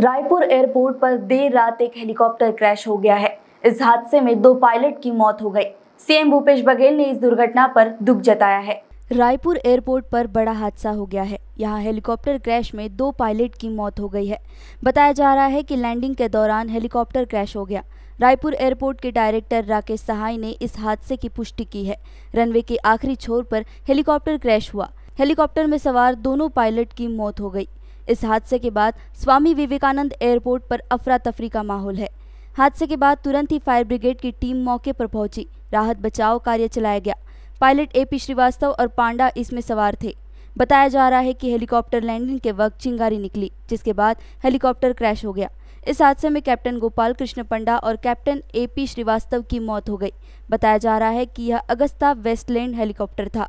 Raipur airport पर देर रात एक हेलीकॉप्टर क्रैश हो गया है इस हादसे में दो पायलट की मौत हो गई सीएम भूपेश बघेल ने इस दुर्घटना पर दुख जताया है रायपुर एयरपोर्ट पर बड़ा हादसा हो गया है यहाँ हेलीकॉप्टर क्रैश में दो पायलट की मौत हो गई है बताया जा रहा है कि लैंडिंग के दौरान हेलीकॉप्टर क्रैश हो गया रायपुर एयरपोर्ट के डायरेक्टर राकेश सहाय ने इस हादसे की पुष्टि की है रनवे के आखिरी छोर पर हेलीकॉप्टर क्रैश हुआ हेलीकॉप्टर में सवार दोनों पायलट की मौत हो गई इस हादसे के बाद स्वामी विवेकानंद एयरपोर्ट पर अफरा तफरी का माहौल है हादसे के बाद तुरंत ही फायर ब्रिगेड की टीम मौके पर पहुंची राहत बचाव कार्य चलाया गया पायलट ए पी श्रीवास्तव और पांडा इसमें सवार थे बताया जा रहा है कि हेलीकॉप्टर लैंडिंग के वक्त चिंगारी निकली जिसके बाद हेलीकॉप्टर क्रैश हो गया इस हादसे में कैप्टन गोपाल कृष्ण पंडा और कैप्टन ए पी श्रीवास्तव की मौत हो गई बताया जा रहा है कि यह अगस्ता वेस्टलैंड हेलीकॉप्टर था